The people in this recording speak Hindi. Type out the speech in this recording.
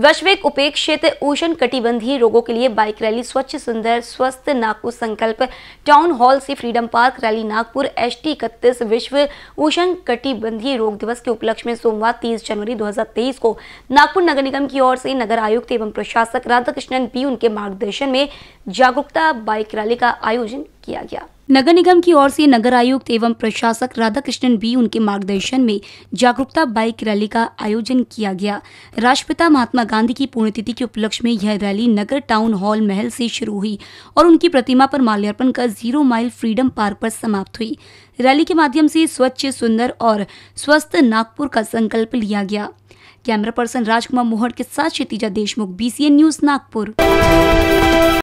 वैश्विक उपेक्षित क्षेत्र ओशन कटिबंधीय रोगों के लिए बाइक रैली स्वच्छ सुंदर स्वस्थ नागपुर संकल्प टाउन हॉल से freedom park rally Nagpur S T इकतीस विश्व ओशन कटिबंधीय रोग दिवस के उपलक्ष्य में सोमवार 30 जनवरी 2023 को नागपुर नगर निगम की ओर से नगर आयुक्त एवं प्रशासक राधाकृष्णन पी उनके मार्गदर्शन में जागरूकता बाइक रैली का आयोजन किया गया नगर निगम की ओर से नगर आयुक्त एवं प्रशासक राधाकृष्णन बी उनके मार्गदर्शन में जागरूकता बाइक रैली का आयोजन किया गया राष्ट्रपिता महात्मा गांधी की पुण्यतिथि के उपलक्ष्य में यह रैली नगर टाउन हॉल महल से शुरू हुई और उनकी प्रतिमा पर माल्यार्पण कर जीरो माइल फ्रीडम पार्क पर समाप्त हुई रैली के माध्यम से स्वच्छ सुंदर और स्वस्थ नागपुर का संकल्प लिया गया कैमरा पर्सन राजकुमार मोहर के साथ क्षितिजा देशमुख बीसीएन न्यूज नागपुर